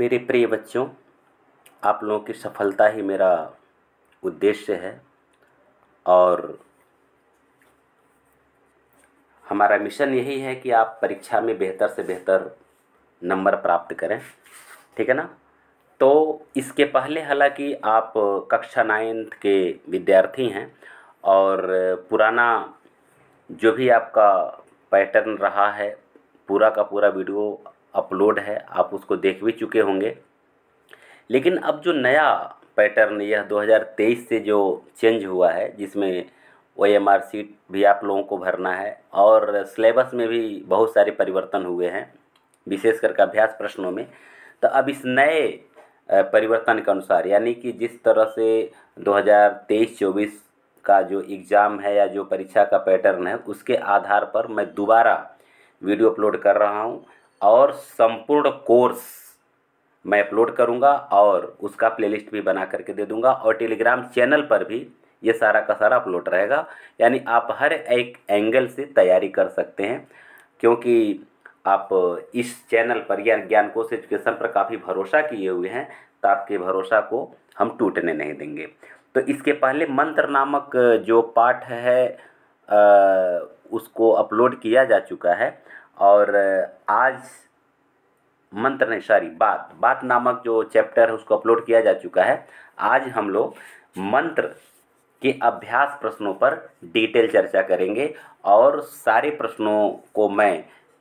मेरे प्रिय बच्चों आप लोगों की सफलता ही मेरा उद्देश्य है और हमारा मिशन यही है कि आप परीक्षा में बेहतर से बेहतर नंबर प्राप्त करें ठीक है ना तो इसके पहले हालांकि आप कक्षा नाइन्थ के विद्यार्थी हैं और पुराना जो भी आपका पैटर्न रहा है पूरा का पूरा वीडियो अपलोड है आप उसको देख भी चुके होंगे लेकिन अब जो नया पैटर्न यह 2023 से जो चेंज हुआ है जिसमें ओ एम आर सीट भी आप लोगों को भरना है और सिलेबस में भी बहुत सारे परिवर्तन हुए हैं विशेष करके अभ्यास प्रश्नों में तो अब इस नए परिवर्तन के अनुसार यानी कि जिस तरह से 2023-24 का जो एग्ज़ाम है या जो परीक्षा का पैटर्न है उसके आधार पर मैं दोबारा वीडियो अपलोड कर रहा हूँ और संपूर्ण कोर्स मैं अपलोड करूँगा और उसका प्लेलिस्ट भी बना करके दे दूंगा और टेलीग्राम चैनल पर भी ये सारा का सारा अपलोड रहेगा यानी आप हर एक एंगल से तैयारी कर सकते हैं क्योंकि आप इस चैनल पर या ज्ञान कोश एजुकेशन पर काफ़ी भरोसा किए हुए हैं तो आपके भरोसा को हम टूटने नहीं देंगे तो इसके पहले मंत्र नामक जो पाठ है आ, उसको अपलोड किया जा चुका है और आज मंत्र नहीं सॉरी बात बात नामक जो चैप्टर है उसको अपलोड किया जा चुका है आज हम लोग मंत्र के अभ्यास प्रश्नों पर डिटेल चर्चा करेंगे और सारे प्रश्नों को मैं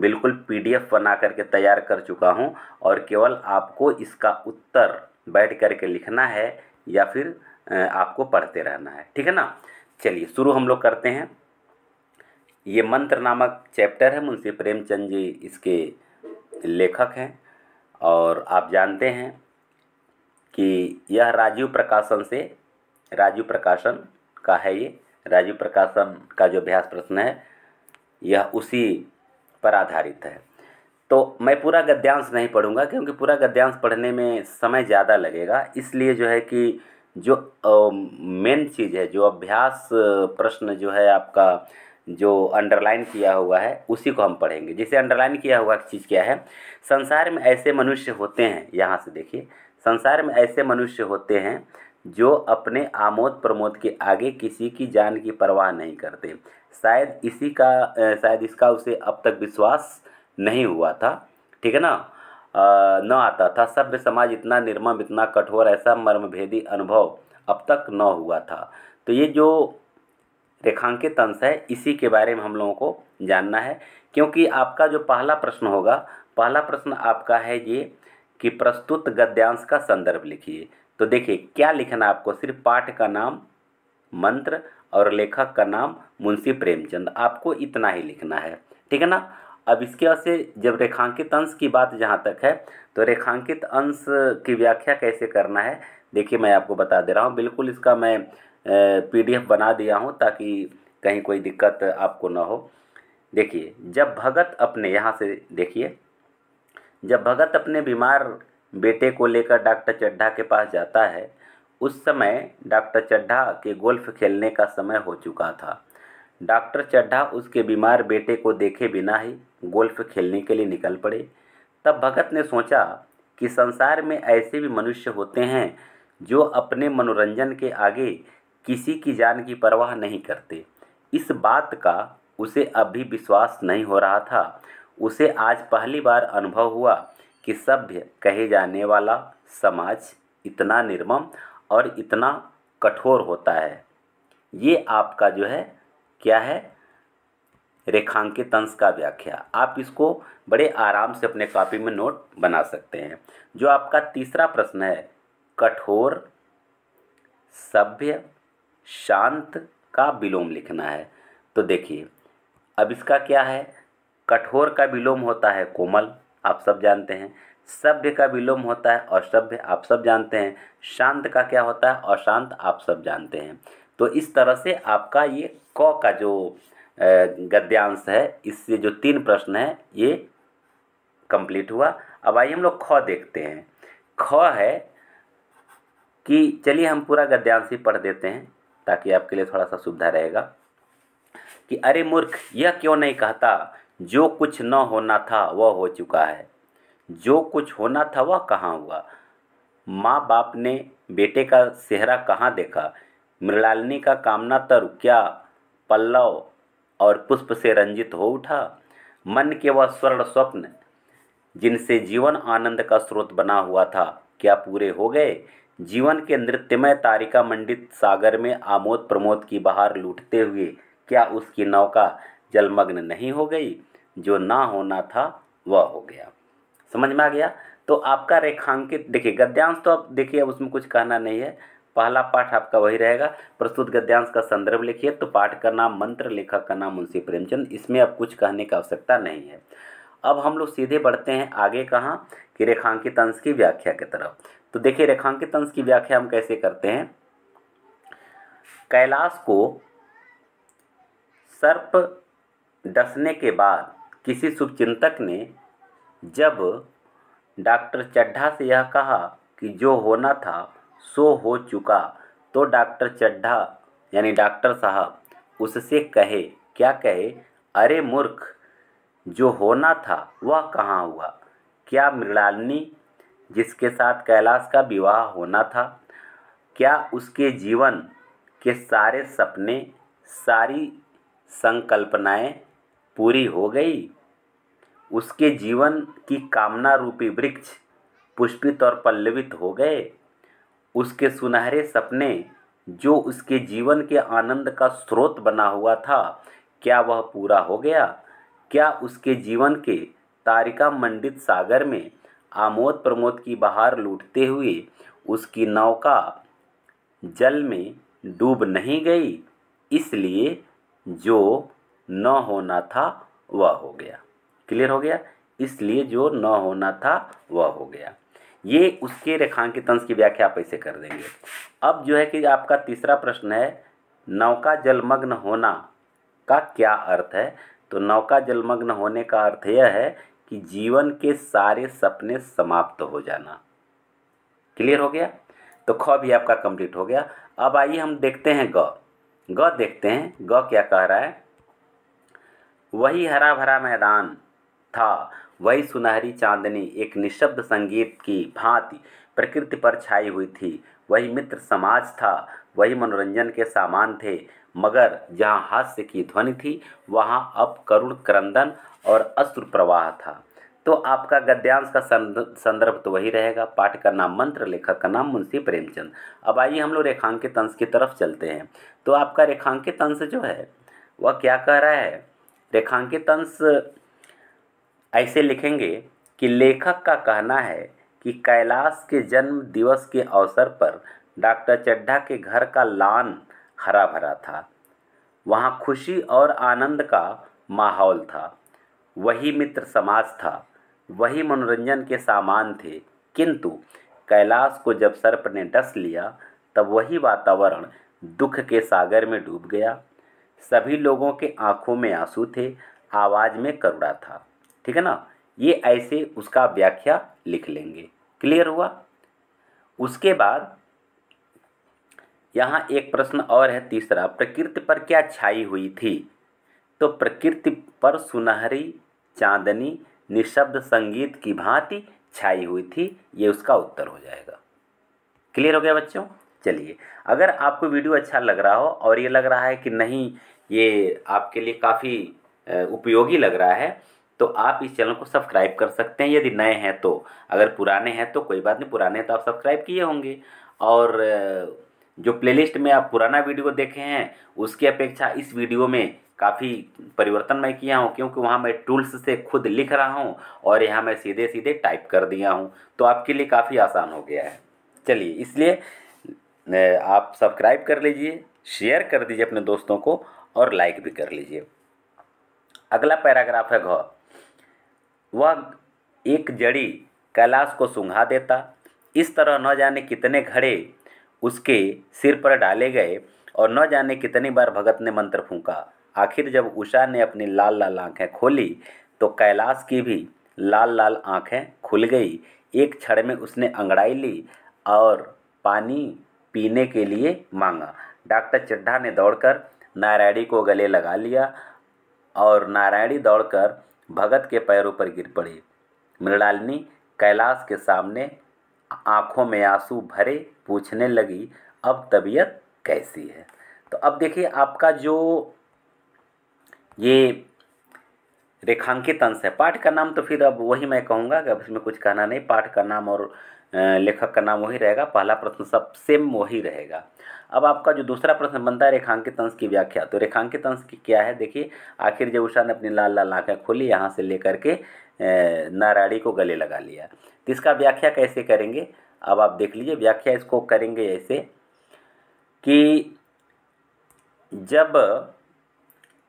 बिल्कुल पीडीएफ बना करके तैयार कर चुका हूं और केवल आपको इसका उत्तर बैठ करके लिखना है या फिर आपको पढ़ते रहना है ठीक है ना चलिए शुरू हम लोग करते हैं ये मंत्र नामक चैप्टर है मुंशी प्रेमचंद जी इसके लेखक हैं और आप जानते हैं कि यह राजीव प्रकाशन से राजीव प्रकाशन का है ये राजीव प्रकाशन का जो अभ्यास प्रश्न है यह उसी पर आधारित है तो मैं पूरा गद्यांश नहीं पढ़ूंगा क्योंकि पूरा गद्यांश पढ़ने में समय ज़्यादा लगेगा इसलिए जो है कि जो मेन चीज़ है जो अभ्यास प्रश्न जो है आपका जो अंडरलाइन किया हुआ है उसी को हम पढ़ेंगे जिसे अंडरलाइन किया हुआ चीज़ क्या है संसार में ऐसे मनुष्य होते हैं यहाँ से देखिए संसार में ऐसे मनुष्य होते हैं जो अपने आमोद प्रमोद के आगे किसी की जान की परवाह नहीं करते शायद इसी का शायद इसका उसे अब तक विश्वास नहीं हुआ था ठीक है ना न आता था सभ्य समाज इतना निर्मम इतना कठोर ऐसा मर्मभेदी अनुभव अब तक न हुआ था तो ये जो रेखांकित अंश है इसी के बारे में हम लोगों को जानना है क्योंकि आपका जो पहला प्रश्न होगा पहला प्रश्न आपका है ये कि प्रस्तुत गद्यांश का संदर्भ लिखिए तो देखिए क्या लिखना आपको सिर्फ पाठ का नाम मंत्र और लेखक का नाम मुंशी प्रेमचंद आपको इतना ही लिखना है ठीक है ना अब इसके बाद से जब रेखांकित अंश की बात जहाँ तक है तो रेखांकित अंश की व्याख्या कैसे करना है देखिए मैं आपको बता दे रहा हूँ बिल्कुल इसका मैं पीडीएफ बना दिया हूँ ताकि कहीं कोई दिक्कत आपको ना हो देखिए जब भगत अपने यहाँ से देखिए जब भगत अपने बीमार बेटे को लेकर डॉक्टर चड्ढा के पास जाता है उस समय डॉक्टर चड्ढा के गोल्फ खेलने का समय हो चुका था डॉक्टर चड्ढा उसके बीमार बेटे को देखे बिना ही गोल्फ खेलने के लिए निकल पड़े तब भगत ने सोचा कि संसार में ऐसे भी मनुष्य होते हैं जो अपने मनोरंजन के आगे किसी की जान की परवाह नहीं करते इस बात का उसे अब भी विश्वास नहीं हो रहा था उसे आज पहली बार अनुभव हुआ कि सभ्य कहे जाने वाला समाज इतना निर्मम और इतना कठोर होता है ये आपका जो है क्या है रेखांकित अंश का व्याख्या आप इसको बड़े आराम से अपने कॉपी में नोट बना सकते हैं जो आपका तीसरा प्रश्न है कठोर सभ्य शांत का विलोम लिखना है तो देखिए अब इसका क्या है कठोर का विलोम होता है कोमल आप सब जानते हैं सभ्य का विलोम होता है और सभ्य आप सब जानते हैं शांत का क्या होता है और शांत आप सब जानते हैं तो इस तरह से आपका ये क का जो गद्यांश है इससे जो तीन प्रश्न है ये कंप्लीट हुआ अब आइए हम लोग ख देखते हैं ख है कि चलिए हम पूरा गद्यांश ही पढ़ देते हैं ताकि आपके लिए थोड़ा सा सुविधा रहेगा कि अरे मूर्ख यह क्यों नहीं कहता जो कुछ न होना था वह हो चुका है जो कुछ होना था वह कहाँ हुआ माँ बाप ने बेटे का सेहरा कहाँ देखा मृलालिनी का कामना तर तो क्या पल्लव और पुष्प से रंजित हो उठा मन के वह स्वर्ण स्वप्न जिनसे जीवन आनंद का स्रोत बना हुआ था क्या पूरे हो गए जीवन के नृत्यमय तारिका मंडित सागर में आमोद प्रमोद की बाहर लूटते हुए क्या उसकी नौका जलमग्न नहीं हो गई जो ना होना था वह हो गया समझ में आ गया तो आपका रेखांकित देखिए गद्यांश तो आप देखिए अब उसमें कुछ कहना नहीं है पहला पाठ आपका वही रहेगा प्रस्तुत गद्यांश का संदर्भ लिखिए तो पाठ का नाम मंत्र लेखक का नाम मुंशी प्रेमचंद इसमें अब कुछ कहने की आवश्यकता नहीं है अब हम लोग सीधे बढ़ते हैं आगे कहाँ कि रेखांकित अंश की व्याख्या की तरफ तो देखिए रेखांकित अंश की व्याख्या हम कैसे करते हैं कैलाश को सर्प डसने के बाद किसी शुभचिंतक ने जब डॉक्टर चड्ढा से यह कहा कि जो होना था सो हो चुका तो डॉक्टर चड्ढा यानी डॉक्टर साहब उससे कहे क्या कहे अरे मूर्ख जो होना था वह कहाँ हुआ क्या मृणालिनी जिसके साथ कैलाश का विवाह होना था क्या उसके जीवन के सारे सपने सारी संकल्पनाएं पूरी हो गई उसके जीवन की कामना रूपी वृक्ष पुष्पित और पल्लवित हो गए उसके सुनहरे सपने जो उसके जीवन के आनंद का स्रोत बना हुआ था क्या वह पूरा हो गया क्या उसके जीवन के तारिका मंडित सागर में आमोद प्रमोद की बहार लूटते हुए उसकी नौका जल में डूब नहीं गई इसलिए जो न होना था वह हो गया क्लियर हो गया इसलिए जो न होना था वह हो गया ये उसके रेखांकित अंश की व्याख्या आप ऐसे कर देंगे अब जो है कि आपका तीसरा प्रश्न है नौका जलमग्न होना का क्या अर्थ है तो नौका जलमग्न होने का अर्थ यह है कि जीवन के सारे सपने समाप्त हो जाना क्लियर हो गया तो ख भी आपका कंप्लीट हो गया अब आइए हम देखते हैं ग ग देखते हैं ग क्या कह रहा है वही हरा भरा मैदान था वही सुनहरी चांदनी एक निशब्द संगीत की भांति प्रकृति पर छाई हुई थी वही मित्र समाज था वही मनोरंजन के सामान थे मगर जहाँ हास्य की ध्वनि थी वहाँ अब करुण क्रंदन और अश्रु प्रवाह था तो आपका गद्यांश का संदर्भ तो वही रहेगा पाठ का नाम मंत्र लेखक का नाम मुंशी प्रेमचंद अब आइए हम लोग रेखांकित अंश की तरफ चलते हैं तो आपका रेखांकित अंश जो है वह क्या कह रहा है रेखांकित अंश ऐसे लिखेंगे कि लेखक का कहना है कि कैलाश के जन्म दिवस के अवसर पर डॉक्टर चड्ढा के घर का लान हरा भरा था वहाँ खुशी और आनंद का माहौल था वही मित्र समाज था वही मनोरंजन के सामान थे किंतु कैलाश को जब सर्प ने डस लिया तब वही वातावरण दुख के सागर में डूब गया सभी लोगों के आंखों में आंसू थे आवाज़ में करुणा था ठीक है ना ये ऐसे उसका व्याख्या लिख लेंगे क्लियर हुआ उसके बाद यहाँ एक प्रश्न और है तीसरा प्रकृति पर क्या छाई हुई थी तो प्रकृति पर सुनहरी चांदनी निशब्द संगीत की भांति छाई हुई थी ये उसका उत्तर हो जाएगा क्लियर हो गया बच्चों चलिए अगर आपको वीडियो अच्छा लग रहा हो और ये लग रहा है कि नहीं ये आपके लिए काफ़ी उपयोगी लग रहा है तो आप इस चैनल को सब्सक्राइब कर सकते हैं यदि नए हैं तो अगर पुराने हैं तो कोई बात नहीं पुराने हैं तो आप सब्सक्राइब किए होंगे और जो प्लेलिस्ट में आप पुराना वीडियो देखे हैं उसकी अपेक्षा इस वीडियो में काफ़ी परिवर्तन मैं किया हूँ क्योंकि वहाँ मैं टूल्स से खुद लिख रहा हूँ और यहाँ मैं सीधे सीधे टाइप कर दिया हूँ तो आपके लिए काफ़ी आसान हो गया है चलिए इसलिए आप सब्सक्राइब कर लीजिए शेयर कर दीजिए अपने दोस्तों को और लाइक भी कर लीजिए अगला पैराग्राफ है घ वह एक जड़ी कैलाश को सूंघा देता इस तरह न जाने कितने घड़े उसके सिर पर डाले गए और न जाने कितनी बार भगत ने मंत्र फूंका आखिर जब उषा ने अपनी लाल लाल आंखें खोली तो कैलाश की भी लाल लाल आंखें खुल गई एक क्षण में उसने अंगड़ाई ली और पानी पीने के लिए मांगा डॉक्टर चिड्ढा ने दौड़कर नारायणी को गले लगा लिया और नारायणी दौड़कर भगत के पैरों पर गिर पड़ी मृणालिनी कैलाश के सामने आंखों में आंसू भरे पूछने लगी अब तबीयत कैसी है तो अब देखिए आपका जो ये रेखांकित अंश है पाठ का नाम तो फिर अब वही मैं कहूँगा कि अब इसमें कुछ कहना नहीं पाठ का नाम और लेखक का नाम वही रहेगा पहला प्रश्न सब सेम वही रहेगा अब आपका जो दूसरा प्रश्न बनता है रेखांकित अंश की व्याख्या तो रेखांकित अंश की क्या है देखिए आखिर जब उषा ने अपनी लाल लाल आँखें खोली यहाँ से लेकर के नाराड़ी को गले लगा लिया तो इसका व्याख्या कैसे करेंगे अब आप देख लीजिए व्याख्या इसको करेंगे ऐसे कि जब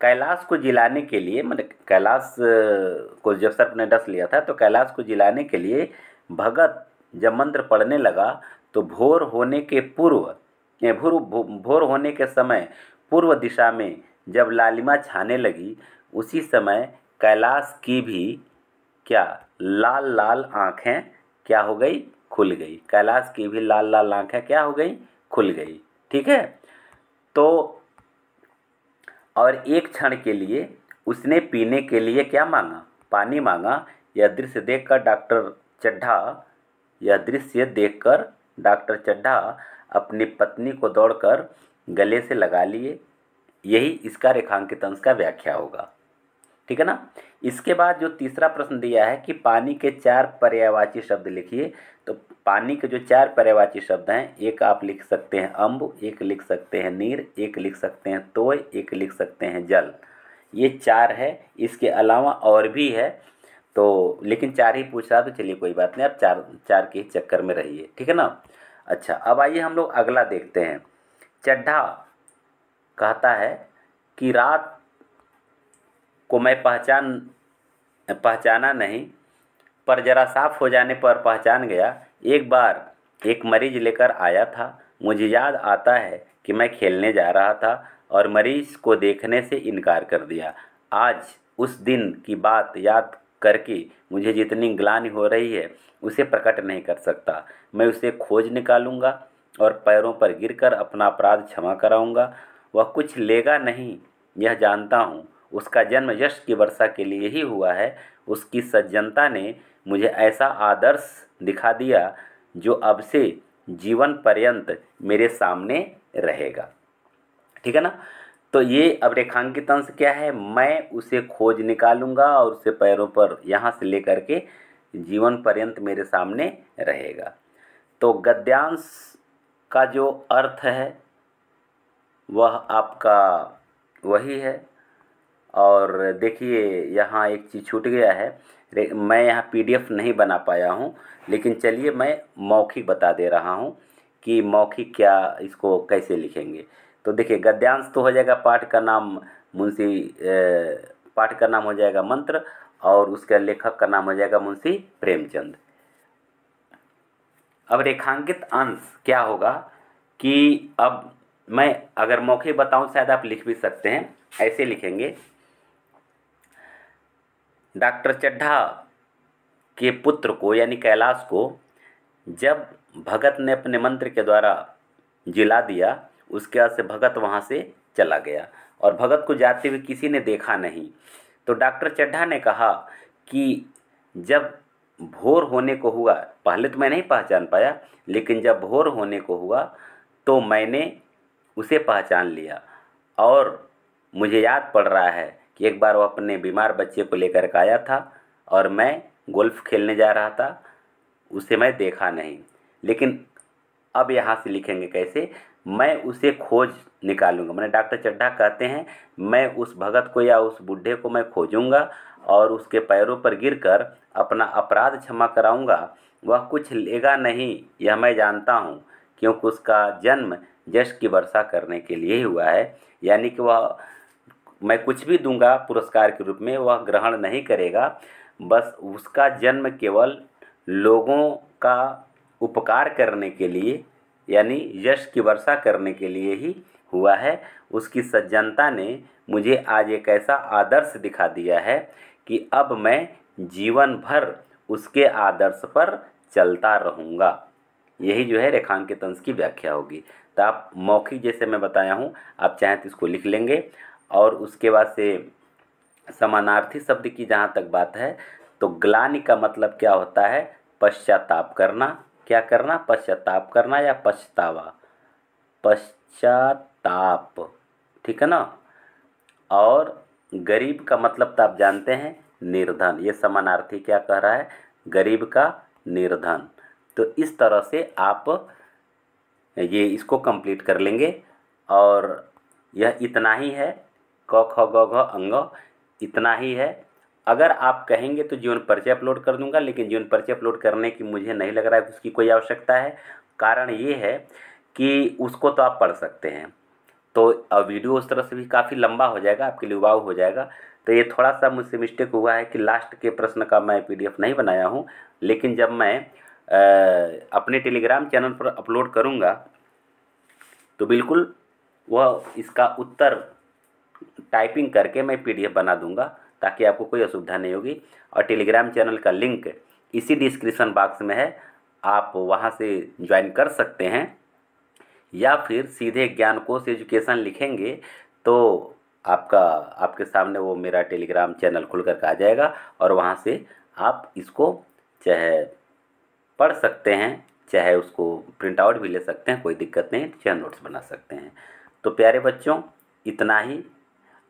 कैलाश को जिलाने के लिए मतलब कैलाश को जब सर्प ने डस लिया था तो कैलाश को जिलाने के लिए भगत जब मंत्र पढ़ने लगा तो भोर होने के पूर्व भोर भोर होने के समय पूर्व दिशा में जब लालिमा छाने लगी उसी समय कैलाश की भी क्या लाल लाल आँखें क्या हो गई खुल गई कैलाश की भी लाल लाल आँखें क्या हो गई खुल गई ठीक है तो और एक क्षण के लिए उसने पीने के लिए क्या मांगा पानी मांगा यह दृश्य देखकर डॉक्टर चड्ढा यह दृश्य देखकर डॉक्टर चड्ढा अपनी पत्नी को दौड़कर गले से लगा लिए यही इसका रेखांकित अंश का व्याख्या होगा ठीक है ना इसके बाद जो तीसरा प्रश्न दिया है कि पानी के चार पर्यायवाची शब्द लिखिए तो पानी के जो चार पर्यायवाची शब्द हैं एक आप लिख सकते हैं अम्ब एक लिख सकते हैं नीर एक लिख सकते हैं तोय एक लिख सकते हैं जल ये चार है इसके अलावा और भी है तो लेकिन चार ही पूछ रहा तो चलिए कोई बात नहीं आप चार चार के चक्कर में रहिए ठीक है ना अच्छा अब आइए हम लोग अगला देखते हैं चड्ढा कहता है कि रात को मैं पहचान पहचाना नहीं पर जरा साफ हो जाने पर पहचान गया एक बार एक मरीज लेकर आया था मुझे याद आता है कि मैं खेलने जा रहा था और मरीज को देखने से इनकार कर दिया आज उस दिन की बात याद करके मुझे जितनी ग्लानि हो रही है उसे प्रकट नहीं कर सकता मैं उसे खोज निकालूंगा और पैरों पर गिरकर अपना अपराध क्षमा कराऊंगा वह कुछ लेगा नहीं यह जानता हूँ उसका जन्म यश की वर्षा के लिए ही हुआ है उसकी सज्जनता ने मुझे ऐसा आदर्श दिखा दिया जो अब से जीवन पर्यंत मेरे सामने रहेगा ठीक है ना तो ये अब रेखांकित अंश क्या है मैं उसे खोज निकालूंगा और उसे पैरों पर यहाँ से लेकर के जीवन पर्यंत मेरे सामने रहेगा तो गद्यांश का जो अर्थ है वह आपका वही है और देखिए यहाँ एक चीज़ छूट गया है मैं यहाँ पीडीएफ नहीं बना पाया हूँ लेकिन चलिए मैं मौखिक बता दे रहा हूँ कि मौखिक क्या इसको कैसे लिखेंगे तो देखिए गद्यांश तो हो जाएगा पाठ का नाम मुंशी पाठ का नाम हो जाएगा मंत्र और उसका लेखक का नाम हो जाएगा मुंशी प्रेमचंद अब रेखांकित अंश क्या होगा कि अब मैं अगर मौखिक बताऊं शायद आप लिख भी सकते हैं ऐसे लिखेंगे डॉक्टर चड्ढा के पुत्र को यानी कैलाश को जब भगत ने अपने मंत्र के द्वारा जिला दिया उसके बाद से भगत वहाँ से चला गया और भगत को जाते हुए किसी ने देखा नहीं तो डॉक्टर चड्ढा ने कहा कि जब भोर होने को हुआ पहले तो मैं नहीं पहचान पाया लेकिन जब भोर होने को हुआ तो मैंने उसे पहचान लिया और मुझे याद पड़ रहा है कि एक बार वो अपने बीमार बच्चे को लेकर के आया था और मैं गोल्फ़ खेलने जा रहा था उसे मैं देखा नहीं लेकिन अब यहाँ से लिखेंगे कैसे मैं उसे खोज निकालूंगा मैंने डॉक्टर चड्ढा कहते हैं मैं उस भगत को या उस बुढ़े को मैं खोजूंगा और उसके पैरों पर गिरकर अपना अपराध क्षमा कराऊंगा वह कुछ लेगा नहीं यह मैं जानता हूँ क्योंकि उसका जन्म जश्न की वर्षा करने के लिए ही हुआ है यानी कि वह मैं कुछ भी दूंगा पुरस्कार के रूप में वह ग्रहण नहीं करेगा बस उसका जन्म केवल लोगों का उपकार करने के लिए यानी यश की वर्षा करने के लिए ही हुआ है उसकी सज्जनता ने मुझे आज एक ऐसा आदर्श दिखा दिया है कि अब मैं जीवन भर उसके आदर्श पर चलता रहूँगा यही जो है रेखांकित अंश की व्याख्या होगी तो आप मौखिक जैसे मैं बताया हूँ आप चाहें तो इसको लिख लेंगे और उसके बाद से समानार्थी शब्द की जहाँ तक बात है तो ग्लानि का मतलब क्या होता है पश्चाताप करना क्या करना पश्चाताप करना या पछतावा पश्चाताप ठीक है ना और गरीब का मतलब तो आप जानते हैं निर्धन ये समानार्थी क्या कह रहा है गरीब का निर्धन तो इस तरह से आप ये इसको कंप्लीट कर लेंगे और यह इतना ही है क ख ग घ अंग इतना ही है अगर आप कहेंगे तो जीवन पर्चे अपलोड कर दूंगा लेकिन जीवन पर्चे अपलोड करने की मुझे नहीं लग रहा है उसकी कोई आवश्यकता है कारण ये है कि उसको तो आप पढ़ सकते हैं तो अब वीडियो उस तरह से भी काफ़ी लंबा हो जाएगा आपके लिए उबाऊ हो जाएगा तो ये थोड़ा सा मुझसे मिस्टेक हुआ है कि लास्ट के प्रश्न का मैं पी नहीं बनाया हूँ लेकिन जब मैं आ, अपने टेलीग्राम चैनल पर अपलोड करूँगा तो बिल्कुल वह इसका उत्तर टाइपिंग करके मैं पीडीएफ बना दूंगा ताकि आपको कोई असुविधा नहीं होगी और टेलीग्राम चैनल का लिंक इसी डिस्क्रिप्शन बॉक्स में है आप वहाँ से ज्वाइन कर सकते हैं या फिर सीधे ज्ञान कोश एजुकेशन लिखेंगे तो आपका आपके सामने वो मेरा टेलीग्राम चैनल खुल करके आ जाएगा और वहाँ से आप इसको चाहे पढ़ सकते हैं चाहे उसको प्रिंट आउट भी ले सकते हैं कोई दिक्कत नहीं चाहे नोट्स बना सकते हैं तो प्यारे बच्चों इतना ही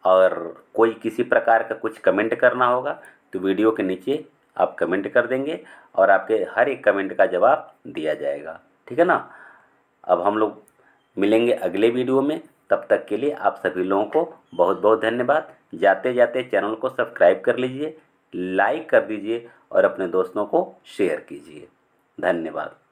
और कोई किसी प्रकार का कुछ कमेंट करना होगा तो वीडियो के नीचे आप कमेंट कर देंगे और आपके हर एक कमेंट का जवाब दिया जाएगा ठीक है ना अब हम लोग मिलेंगे अगले वीडियो में तब तक के लिए आप सभी लोगों को बहुत बहुत धन्यवाद जाते जाते चैनल को सब्सक्राइब कर लीजिए लाइक कर दीजिए और अपने दोस्तों को शेयर कीजिए धन्यवाद